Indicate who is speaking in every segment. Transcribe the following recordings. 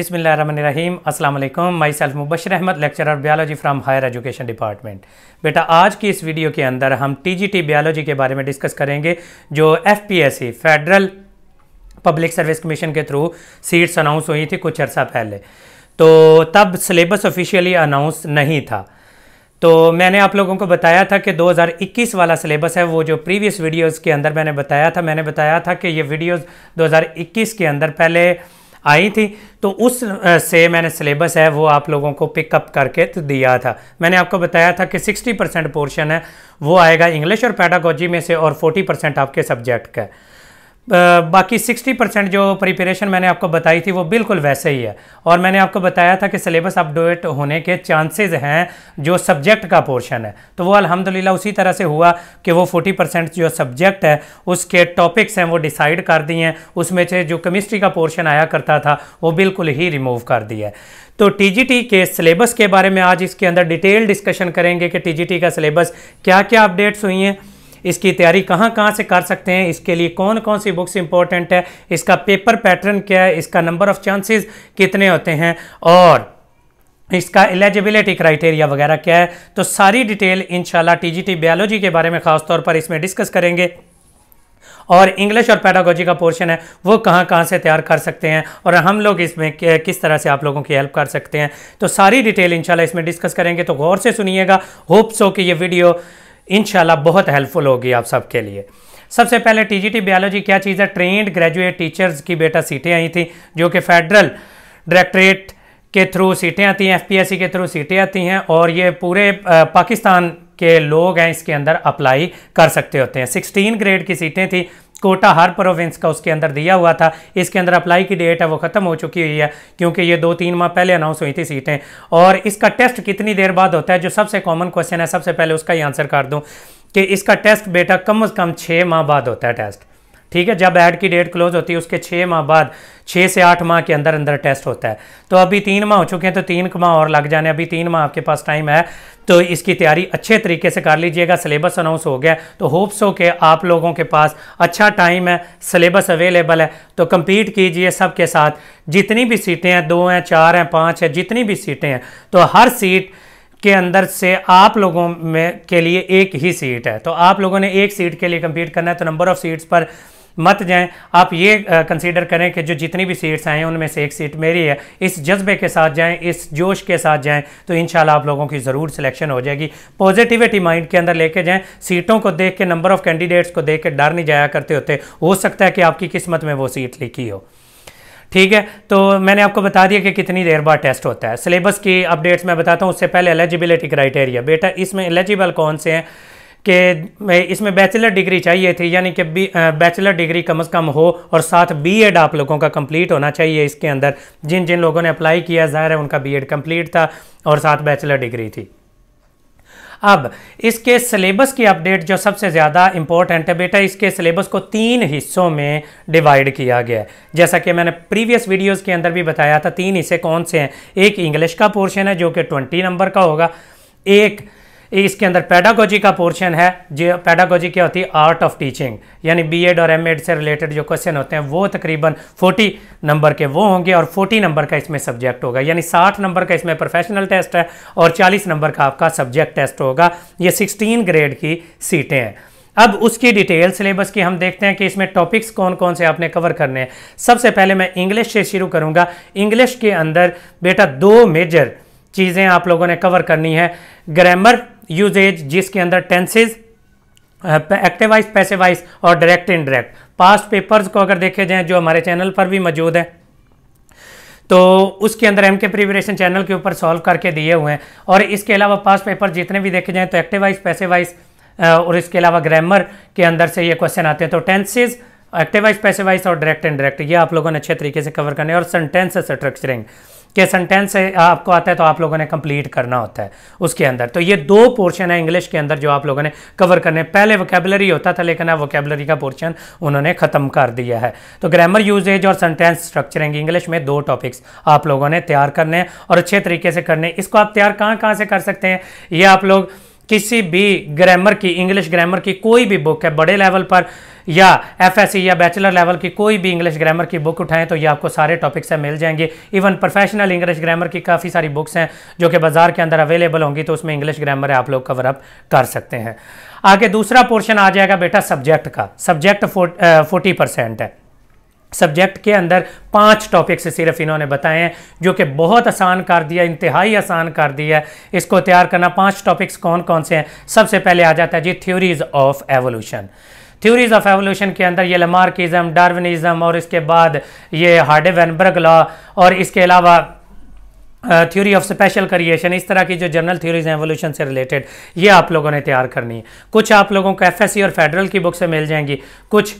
Speaker 1: बसमीम अल्लाम my self Mubashar Ahmad lecturer biology from higher education department बेटा आज की इस वीडियो के अंदर हम टीजीटी बायोलॉजी के बारे में डिस्कस करेंगे जो FPSC federal public service commission के थ्रू सीट्स अनाउंस हुई थी कुछ अर्सा पहले तो तब सिलेबस ऑफिशियली अनाउंस नहीं था तो मैंने आप लोगों को बताया था कि 2021 वाला सिलेबस है वो जो प्रीवियस वीडियोज़ के अंदर मैंने बताया था मैंने बताया था कि ये वीडियोज़ 2021 के अंदर पहले आई थी तो उस से मैंने सिलेबस है वो आप लोगों को पिकअप करके तो दिया था मैंने आपको बताया था कि 60 परसेंट पोर्शन है वो आएगा इंग्लिश और पैडागोजी में से और 40 परसेंट आपके सब्जेक्ट का है बाकी 60 परसेंट जो प्रिपरेशन मैंने आपको बताई थी वो बिल्कुल वैसे ही है और मैंने आपको बताया था कि सिलेबस अपडेट होने के चांसेस हैं जो सब्जेक्ट का पोर्शन है तो वो अल्हम्दुलिल्लाह उसी तरह से हुआ कि वो 40 परसेंट जो सब्जेक्ट है उसके टॉपिक्स हैं वो डिसाइड कर दिए हैं उसमें से जो केमिस्ट्री का पोर्शन आया करता था वो बिल्कुल ही रिमूव कर दिया है तो टीजीटी के सिलेबस के बारे में आज इसके अंदर डिटेल डिस्कशन करेंगे कि टीजीटी का सिलेबस क्या क्या अपडेट्स हुई हैं इसकी तैयारी कहाँ कहाँ से कर सकते हैं इसके लिए कौन कौन सी बुक्स इंपॉर्टेंट है इसका पेपर पैटर्न क्या है इसका नंबर ऑफ चांसेस कितने होते हैं और इसका एलिजिबिलिटी क्राइटेरिया वगैरह क्या है तो सारी डिटेल इंशाल्लाह टी बायोलॉजी के बारे में खास तौर पर इसमें डिस्कस करेंगे और इंग्लिश और पैडागोजी का पोर्शन है वो कहाँ कहाँ से तैयार कर सकते हैं और हम लोग इसमें किस तरह से आप लोगों की हेल्प कर सकते हैं तो सारी डिटेल इंशाल्लाह इसमें डिस्कस करेंगे तो गौर से सुनिएगा होप्स हो कि ये वीडियो इन बहुत हेल्पफुल होगी आप सबके लिए सबसे पहले टीजीटी बायोलॉजी क्या चीज़ है ट्रेंड ग्रेजुएट टीचर्स की बेटा सीटें आई थी जो कि फेडरल डायरेक्टरेट के थ्रू सीटें आती हैं एफपीएससी के थ्रू सीटें आती हैं और ये पूरे पाकिस्तान के लोग हैं इसके अंदर अप्लाई कर सकते होते हैं 16 ग्रेड की सीटें थी कोटा हर प्रोविंस का उसके अंदर दिया हुआ था इसके अंदर अप्लाई की डेट है वो ख़त्म हो चुकी हुई है क्योंकि ये दो तीन माह पहले अनाउंस हुई थी सीटें और इसका टेस्ट कितनी देर बाद होता है जो सबसे कॉमन क्वेश्चन है सबसे पहले उसका ही आंसर कर दूँ कि इसका टेस्ट बेटा कम अज़ कम छः माह बाद होता है टेस्ट ठीक है जब ऐड की डेट क्लोज होती है उसके छः माह बाद छः से आठ माह के अंदर अंदर टेस्ट होता है तो अभी तीन माह हो चुके हैं तो तीन माह और लग जाने अभी तीन माह आपके पास टाइम है तो इसकी तैयारी अच्छे तरीके से कर लीजिएगा सिलेबस अनाउंस हो गया तो होप्स हो के आप लोगों के पास अच्छा टाइम है सिलेबस अवेलेबल है तो कम्पीट कीजिए सबके साथ जितनी भी सीटें हैं दो हैं चार हैं पाँच हैं जितनी भी सीटें हैं तो हर सीट के अंदर से आप लोगों में के लिए एक ही सीट है तो आप लोगों ने एक सीट के लिए कम्पीट करना है तो नंबर ऑफ़ सीट्स पर मत जाएं आप ये कंसीडर करें कि जो जितनी भी सीट्स आए उनमें से एक सीट मेरी है इस जज्बे के साथ जाएं इस जोश के साथ जाएं तो इन आप लोगों की ज़रूर सिलेक्शन हो जाएगी पॉजिटिविटी माइंड के अंदर लेके जाएं सीटों को देख के नंबर ऑफ़ कैंडिडेट्स को देख के डर नहीं जाया करते होते हो सकता है कि आपकी किस्मत में वो सीट लिखी हो ठीक है तो मैंने आपको बता दिया कि कितनी देर बाद टेस्ट होता है सिलेबस की अपडेट्स मैं बताता हूँ उससे पहले एलिजिबिलिटी क्राइटेरिया बेटा इसमें एलिजिबल कौन से हैं कि इसमें बैचलर डिग्री चाहिए थी यानी कि बैचलर डिग्री कम से कम हो और साथ बीएड आप लोगों का कंप्लीट होना चाहिए इसके अंदर जिन जिन लोगों ने अप्लाई किया ज़ाहिर है उनका बीएड कंप्लीट था और साथ बैचलर डिग्री थी अब इसके सिलेबस की अपडेट जो सबसे ज़्यादा इम्पोर्टेंट है बेटा इसके सिलेबस को तीन हिस्सों में डिवाइड किया गया है जैसा कि मैंने प्रीवियस वीडियोस के अंदर भी बताया था तीन हिस्से कौन से हैं एक इंग्लिश का पोर्शन है जो कि ट्वेंटी नंबर का होगा एक इसके अंदर पैडागोजी का पोर्शन है जो पैडागोजी क्या होती है आर्ट ऑफ टीचिंग यानी बीएड और एमएड से रिलेटेड जो क्वेश्चन होते हैं वो तकरीबन 40 नंबर के वो होंगे और 40 नंबर का इसमें सब्जेक्ट होगा यानी 60 नंबर का इसमें प्रोफेशनल टेस्ट है और 40 नंबर का आपका सब्जेक्ट टेस्ट होगा ये सिक्सटीन ग्रेड की सीटें हैं अब उसकी डिटेल सिलेबस की हम देखते हैं कि इसमें टॉपिक्स कौन कौन से आपने कवर करने हैं सबसे पहले मैं इंग्लिश से शुरू करूँगा इंग्लिश के अंदर बेटा दो मेजर चीज़ें आप लोगों ने कवर करनी है ग्रामर यूजेज जिसके अंदर tenses active voice passive voice और डायरेक्ट इनडायरेक्ट पास्ट पेपर्स को अगर देखे जाए जो हमारे चैनल पर भी मौजूद है तो उसके अंदर एम के प्रिपरेशन चैनल के ऊपर सॉल्व करके दिए हुए हैं और इसके अलावा पास्ट पेपर जितने भी देखे जाएँ तो एक्टिव वाइज पैसे वाइज और इसके अलावा ग्रामर के अंदर से ये क्वेश्चन आते हैं तो tenses active voice passive voice और डायरेक्ट इनडायरेक्ट ये आप लोगों ने अच्छे तरीके से कवर करने और सेंटेंस स्ट्रक्चरिंग के सेंटेंस आपको आता है तो आप लोगों ने कंप्लीट करना होता है उसके अंदर तो ये दो पोर्शन है इंग्लिश के अंदर जो आप लोगों ने कवर करने पहले वोकेबलरी होता था लेकिन अब वोकेबलरी का पोर्शन उन्होंने ख़त्म कर दिया है तो ग्रामर यूजेज और सेंटेंस स्ट्रक्चरिंग इंग्लिश में दो टॉपिक्स आप लोगों ने तैयार करने हैं और अच्छे तरीके से करने इसको आप तैयार कहाँ कहाँ से कर सकते हैं ये आप लोग किसी भी ग्रामर की इंग्लिश ग्रामर की कोई भी बुक है बड़े लेवल पर या एफएससी या बैचलर लेवल की कोई भी इंग्लिश ग्रामर की बुक उठाएं तो ये आपको सारे टॉपिक्स से मिल जाएंगे इवन प्रोफेशनल इंग्लिश ग्रामर की काफ़ी सारी बुक्स हैं जो कि बाज़ार के अंदर अवेलेबल होंगी तो उसमें इंग्लिश ग्रामर आप लोग कवर अप कर सकते हैं आगे दूसरा पोर्शन आ जाएगा बेटा सब्जेक्ट का सब्जेक्ट फोर्टी परसेंट है सब्जेक्ट के अंदर पांच टॉपिक्स सिर्फ इन्होंने बताए हैं जो कि बहुत आसान कर दिया इंतहाई आसान कर दिया इसको तैयार करना पांच टॉपिक्स कौन कौन से हैं सबसे पहले आ जाता है जी theories of evolution theories of evolution के अंदर ये लमार्किज़म डार्विनिज़म और इसके बाद ये हार्डे वैनबर्ग लॉ और इसके अलावा थ्योरी ऑफ स्पेशल करिएशन इस तरह की जो जनरल थ्योरीज हैं एवोल्यूशन से रिलेटेड ये आप लोगों ने तैयार करनी है कुछ आप लोगों को एफएससी और फेडरल की बुक से मिल जाएंगी कुछ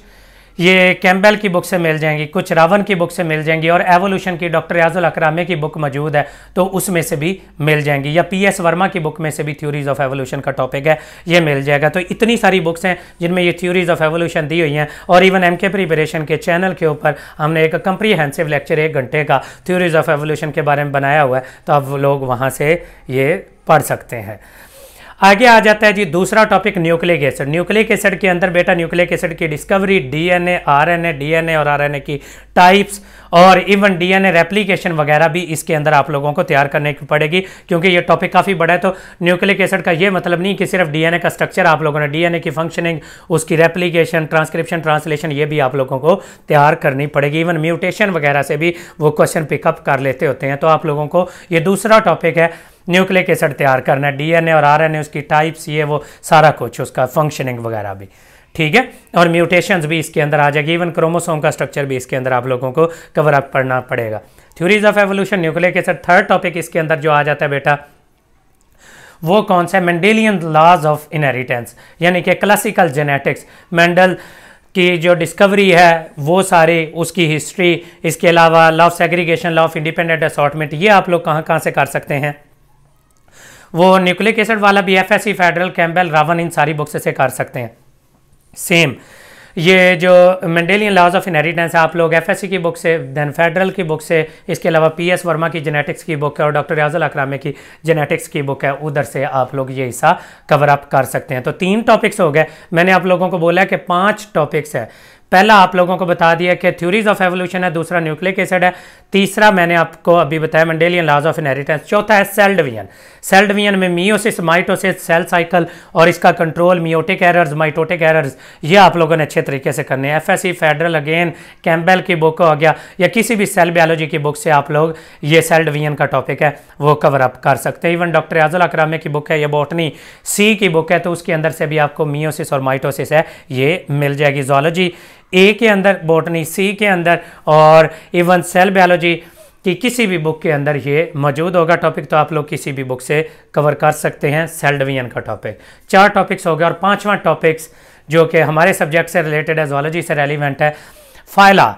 Speaker 1: ये कैम्बेल की बुक से मिल जाएंगी कुछ रावण की बुक से मिल जाएंगी और एवोल्यूशन की डॉक्टर याजुल अकरामे की बुक मौजूद है तो उसमें से भी मिल जाएंगी या पी एस वर्मा की बुक में से भी थ्योरीज ऑफ एवोल्यूशन का टॉपिक है ये मिल जाएगा तो इतनी सारी बुक्स हैं जिनमें ये थ्योरीज ऑफ एवोल्यूशन दी हुई हैं और इवन एम के प्रिपरेशन के चैनल के ऊपर हमने एक कंप्रीहेंसिव लेक्चर एक घंटे का थ्योरीज ऑफ एवोल्यूशन के बारे में बनाया हुआ है तो अब लोग वहाँ से ये पढ़ सकते हैं आगे आ जाता है जी दूसरा topic nucleic acid nucleic acid के अंदर बेटा न्यूक्लिक एसिड की डिस्कवरी डीएनए आरएनए डीएनए और आरएनए की टाइप्स और इवन डीएनए रेप्लिकेशन वगैरह भी इसके अंदर आप लोगों को तैयार करने की पड़ेगी क्योंकि ये टॉपिक काफ़ी बड़ा है तो न्यूक्लिक एसिड का ये मतलब नहीं कि सिर्फ डीएनए का स्ट्रक्चर आप लोगों ने डीएनए की फंक्शनिंग उसकी रेप्लीकेशन ट्रांसक्रिप्शन ट्रांसलेशन ये भी आप लोगों को तैयार करनी पड़ेगी इवन म्यूटेशन वगैरह से भी वो क्वेश्चन पिकअप कर लेते होते हैं तो आप लोगों को ये दूसरा टॉपिक है न्यूक्लिक एसड तैयार करना है डीएनए और आरएनए उसकी टाइप्स ये वो सारा कुछ उसका फंक्शनिंग वगैरह भी ठीक है और म्यूटेशंस भी इसके अंदर आ जाएगी इवन क्रोमोसोम का स्ट्रक्चर भी इसके अंदर आप लोगों को कवर अप करना पड़ेगा theories of evolution nucleic acid third topic इसके अंदर जो आ जाता है बेटा वो कौन सा मेंडेलियन लॉज ऑफ इनहेरिटेंस यानी कि क्लासिकल जेनेटिक्स मेंडल की जो डिस्कवरी है वो सारे उसकी हिस्ट्री इसके अलावा law of segregation law of independent assortment ये आप लोग कहाँ कहाँ से कर सकते हैं वो न्यूक्लिक एसिड वाला भी एफ फेडरल कैम्बेल रावन इन सारी बुक्स से कर सकते हैं सेम ये जो मंडेलियन लॉज ऑफ इनहेरिटेंस है आप लोग एफ e की बुक से देन फेडरल की बुक से इसके अलावा पी एस वर्मा की जेनेटिक्स की बुक है और डॉक्टर याजल अकरामे की जेनेटिक्स की बुक है उधर से आप लोग ये हिस्सा कवर अप कर सकते हैं तो तीन टॉपिक्स हो गए मैंने आप लोगों को बोला कि पांच टॉपिक्स है पहला आप लोगों को बता दिया कि थ्योरीज ऑफ एवोल्यूशन है दूसरा न्यूक्लिक एसिड है तीसरा मैंने आपको अभी बताया मंडेलियन लाज ऑफ इनहेरिटेंस चौथा है सेल डिवीजन सेल डिवीजन में मियोसिस माइटोसिस सेल साइकिल और इसका control meiotic errors mitotic errors ये आप लोगों ने अच्छे तरीके से करने हैं एफएससी फेडरल अगेन कैम्बेल की बुक हो गया या किसी भी सेल बायोलॉजी की बुक से आप लोग ये सेल डिवीजन का टॉपिक है वो कवर अप कर सकते हैं इवन डॉक्टर याजुल अक्रामे की बुक है या बोटनी सी की बुक है तो उसके अंदर से भी आपको मियोसिस और माइटोसिस है ये मिल जाएगी जोलॉजी ए के अंदर बॉटनी सी के अंदर और इवन सेल बायोलॉजी कि किसी भी बुक के अंदर ये मौजूद होगा टॉपिक तो आप लोग किसी भी बुक से कवर कर सकते हैं सेल डिवीजन का टॉपिक चार टॉपिक्स हो गए और पांचवा टॉपिक्स जो कि हमारे सब्जेक्ट से रिलेटेड है जोलॉजी से रेलिवेंट है फाइला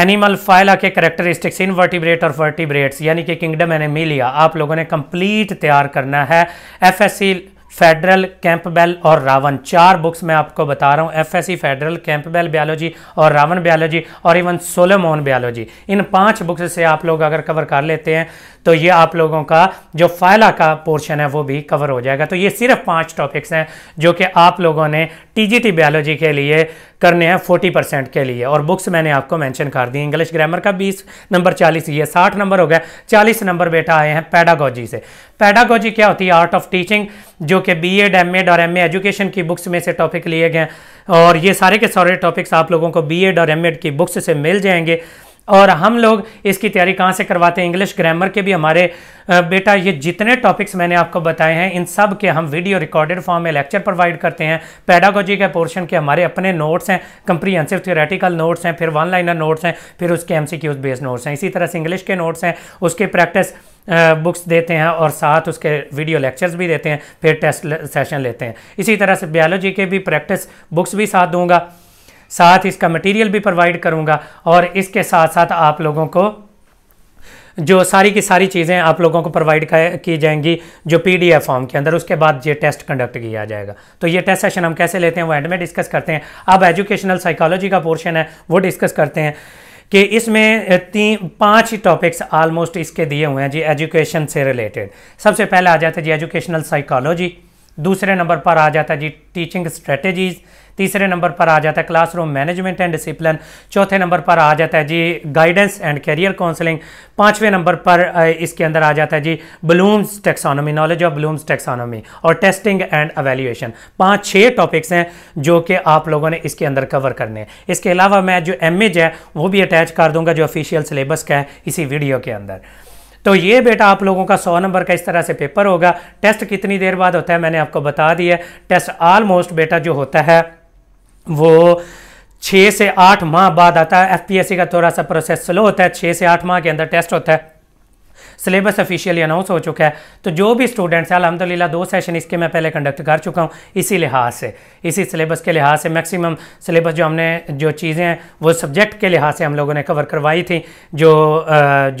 Speaker 1: एनिमल फाइला के करेक्टरिस्टिक्स इन वर्टिब्रेट और वर्टिब्रेट्स यानी कि किंगडम एनिमिलिया आप लोगों ने कंप्लीट तैयार करना है F S C federal Campbell और रावण चार बुक्स मैं आपको बता रहा हूँ एफएससी फेडरल कैंपबेल बायोलॉजी और रावण बायोलॉजी और इवन सोलोमोन बायोलॉजी इन पांच बुक्स से आप लोग अगर कवर कर लेते हैं तो ये आप लोगों का जो फायला का पोर्शन है वो भी कवर हो जाएगा तो ये सिर्फ पाँच टॉपिक्स हैं जो कि आप लोगों ने टी बायोलॉजी के लिए करने हैं फोर्टी परसेंट के लिए और बुक्स मैंने आपको मेंशन कर दी इंग्लिश ग्रामर का बीस नंबर चालीस ये साठ नंबर हो गया चालीस नंबर बेटा आए हैं पैडागोजी से पैडागोजी क्या होती है आर्ट ऑफ टीचिंग जो कि बी एड एम एड और एम एजुकेशन की बुक्स में से टॉपिक लिए गए और ये सारे के सारे टॉपिक्स आप लोगों को बी एड और एम एड की बुक्स से मिल जाएंगे और हम लोग इसकी तैयारी कहाँ से करवाते हैं इंग्लिश ग्रामर के भी हमारे बेटा ये जितने टॉपिक्स मैंने आपको बताए हैं इन सब के हम वीडियो रिकॉर्डेड फॉर्म में लेक्चर प्रोवाइड करते हैं पैडागोजी के पोर्शन के हमारे अपने नोट्स हैं कंप्रीहेंसिव थियोरेटिकल नोट्स हैं फिर वन लाइनर नोट्स हैं फिर उसके एम सी बेस्ड नोट्स हैं इसी तरह से इंग्लिश के नोट्स हैं उसके प्रैक्टिस बुक्स देते हैं और साथ उसके वीडियो लेक्चर्स भी देते हैं फिर टेस्ट सेशन लेते हैं इसी तरह से बायोलॉजी के भी प्रैक्टिस बुक्स भी साथ दूंगा साथ इसका मटेरियल भी प्रोवाइड करूँगा और इसके साथ साथ आप लोगों को जो सारी की सारी चीज़ें आप लोगों को प्रोवाइड की जाएंगी जो पीडीएफ फॉर्म के अंदर उसके बाद ये टेस्ट कंडक्ट किया जाएगा तो ये टेस्ट सेशन हम कैसे लेते हैं वो एंड में डिस्कस करते हैं अब एजुकेशनल साइकोलॉजी का पोर्शन है वो डिस्कस करते हैं कि इसमें तीन पांच टॉपिक्स आलमोस्ट इसके दिए हुए हैं जी एजुकेशन से रिलेटेड सबसे पहले आ जाते हैं जी एजुकेशनल साइकोलॉजी दूसरे नंबर पर आ जाता है जी टीचिंग स्ट्रेटेजीज तीसरे नंबर पर आ जाता है क्लासरूम मैनेजमेंट एंड डिसिप्लिन चौथे नंबर पर आ जाता है जी गाइडेंस एंड कैरियर काउंसलिंग पाँचवें नंबर पर इसके अंदर आ जाता है जी Bloom's taxonomy knowledge of Bloom's taxonomy और टेस्टिंग एंड अवेल्यूएशन पाँच छः टॉपिक्स हैं जो कि आप लोगों ने इसके अंदर कवर करने हैं इसके अलावा मैं जो एम है वो भी अटैच कर दूंगा जो ऑफिशियल सिलेबस का है इसी वीडियो के अंदर तो ये बेटा आप लोगों का सौ नंबर का इस तरह से पेपर होगा टेस्ट कितनी देर बाद होता है मैंने आपको बता दिया टेस्ट ऑलमोस्ट बेटा जो होता है वो छः से आठ माह बाद आता है एफ का थोड़ा सा प्रोसेस स्लो होता है छः से आठ माह के अंदर टेस्ट होता है सिलेबस ऑफिशियली अनाउंस हो चुका है तो जो भी स्टूडेंट्स हैं अलहमदिल्ला दो सेशन इसके मैं पहले कंडक्ट कर चुका हूँ इसी लिहाज से इसी सिलेबस के लिहाज से मैक्सिमम सिलेबस जो हमने जो चीज़ें हैं वो सब्जेक्ट के लिहाज से हम लोगों ने कवर करवाई थी जो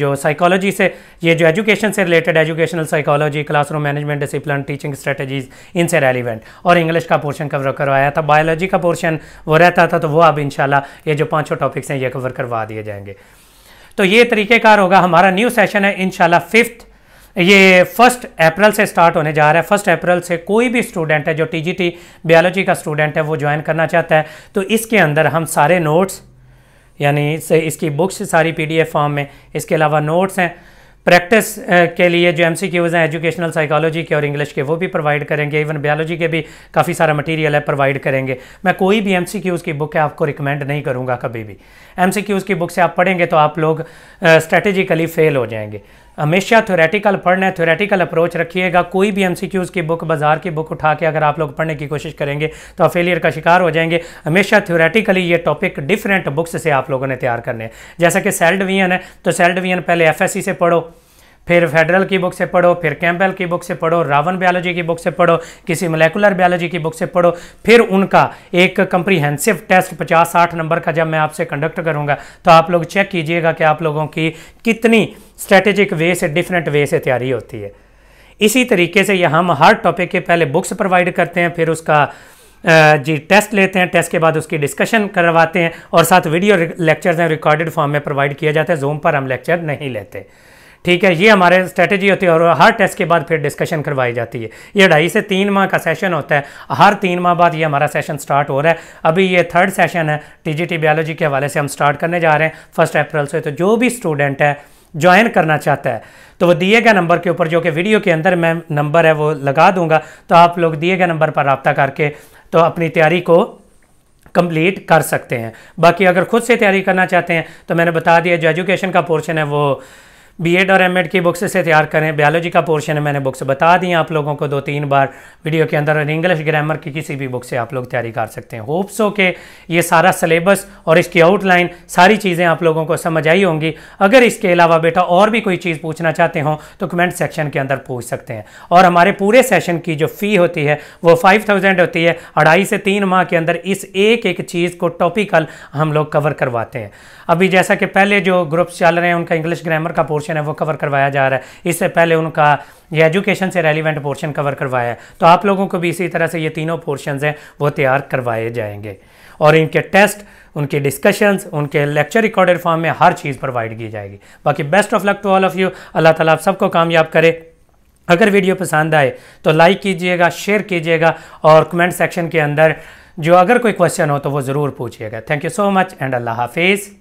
Speaker 1: जो साइकोलॉजी से ये जो एजुकेशन से related educational psychology classroom management discipline teaching strategies इनसे रेलिवेंट और इंग्लिश का पोर्शन कवर करवाया था बायोलॉजी का पोर्शन वो रहता था तो वो अब इन ये जो पाँचों टॉपिक्स हैं ये कवर करवा दिए जाएंगे तो ये तरीक़ेकार होगा हमारा न्यू सेशन है इन फिफ्थ ये फर्स्ट अप्रैल से स्टार्ट होने जा रहा है फर्स्ट अप्रैल से कोई भी स्टूडेंट है जो टीजीटी बायोलॉजी का स्टूडेंट है वो ज्वाइन करना चाहता है तो इसके अंदर हम सारे नोट्स यानी इसकी बुक्स सारी पीडीएफ फॉर्म में इसके अलावा नोट्स हैं प्रैक्टिस uh, के लिए जो एम सी क्यूज़ हैं एजुकेशनल साइकोलॉजी के और इंग्लिश के वो भी प्रोवाइड करेंगे इवन बायोलॉजी के भी काफ़ी सारा मटेरियल है प्रोवाइड करेंगे मैं कोई भी एम सी क्यूज़ की बुक है आपको रिकमेंड नहीं करूँगा कभी भी एम सी क्यूज़ की बुक से आप पढ़ेंगे तो आप लोग स्ट्रेटेजिकली uh, फेल हो जाएंगे हमेशा थ्योरेटिकल पढ़ना थ्योरेटिकल अप्रोच रखिएगा कोई भी एमसीक्यूज़ की बुक बाजार की बुक उठा के अगर आप लोग पढ़ने की कोशिश करेंगे तो आप फेलियर का शिकार हो जाएंगे हमेशा थ्योरेटिकली ये टॉपिक डिफरेंट बुक्स से आप लोगों ने तैयार करने हैं जैसा कि सेल्डवियन है तो सेल्डवियन पहले एफ से पढ़ो फिर फेडरल की बुक से पढ़ो फिर कैम्पल की बुक से पढ़ो रावण बायोलॉजी की बुक से पढ़ो किसी मलेकुलर बायोलॉजी की बुक से पढ़ो फिर उनका एक कंप्रीहेंसिव टेस्ट पचास साठ नंबर का जब मैं आपसे कंडक्ट करूँगा तो आप लोग चेक कीजिएगा कि आप लोगों की कितनी स्ट्रेटेजिक वे से डिफरेंट वे से तैयारी होती है इसी तरीके से यह हम हर टॉपिक के पहले बुक्स प्रोवाइड करते हैं फिर उसका जी टेस्ट लेते हैं टेस्ट के बाद उसकी डिस्कशन करवाते हैं और साथ वीडियो लेक्चर्स हैं रिकॉर्डेड फॉर्म में प्रोवाइड किया जाता है जूम पर हम लेक्चर नहीं लेते ठीक है ये हमारे स्ट्रेटेजी होती है और हर टेस्ट के बाद फिर डिस्कशन करवाई जाती है ये ढाई से तीन माह का सेशन होता है हर तीन माह बाद ये हमारा सेशन स्टार्ट हो रहा है अभी ये थर्ड सेशन है टीजीटी बायोलॉजी के हवाले से हम स्टार्ट करने जा रहे हैं फर्स्ट अप्रैल से तो जो भी स्टूडेंट है ज्वाइन करना चाहता है तो वो दिए गए नंबर के ऊपर जो कि वीडियो के अंदर मैं नंबर है वो लगा दूंगा तो आप लोग दिए गए नंबर पर रबता करके तो अपनी तैयारी को कंप्लीट कर सकते हैं बाकी अगर खुद से तैयारी करना चाहते हैं तो मैंने बता दिया जो एजुकेशन का पोर्शन है वो बीएड और एमएड की बुक्स से तैयार करें बायोलॉजी का पोर्शन है मैंने बुक्स बता दी आप लोगों को दो तीन बार वीडियो के अंदर और इंग्लिश ग्रामर की किसी भी बुक से आप लोग तैयारी कर सकते हैं होप्स हो के ये सारा सिलेबस और इसकी आउटलाइन सारी चीज़ें आप लोगों को समझ आई होंगी अगर इसके अलावा बेटा और भी कोई चीज़ पूछना चाहते हो तो कमेंट सेक्शन के अंदर पूछ सकते हैं और हमारे पूरे सेशन की जो फ़ी होती है वो फाइव थाउजेंड होती है अढ़ाई से तीन माह के अंदर इस एक एक चीज़ को टॉपिकल हम लोग कवर करवाते हैं अभी जैसा कि पहले जो ग्रुप्स चल रहे हैं उनका इंग्लिश ग्रामर का पोर्शन पोर्शन है वो कवर करवाया जा रहा है इससे पहले उनका ये एजुकेशन से रेलिवेंट पोर्शन कवर करवाया है तो आप लोगों को भी इसी तरह से ये तीनों पोर्शन हैं वो तैयार करवाए जाएंगे और इनके टेस्ट उनके डिस्कशंस उनके लेक्चर रिकॉर्डेड फॉर्म में हर चीज़ प्रोवाइड की जाएगी बाकी best of luck to all of you Allah ताला आप सबको कामयाब करे अगर वीडियो पसंद आए तो लाइक कीजिएगा शेयर कीजिएगा और कमेंट सेक्शन के अंदर जो अगर कोई क्वेश्चन हो तो वो ज़रूर पूछिएगा thank you so much and Allah हाफिज़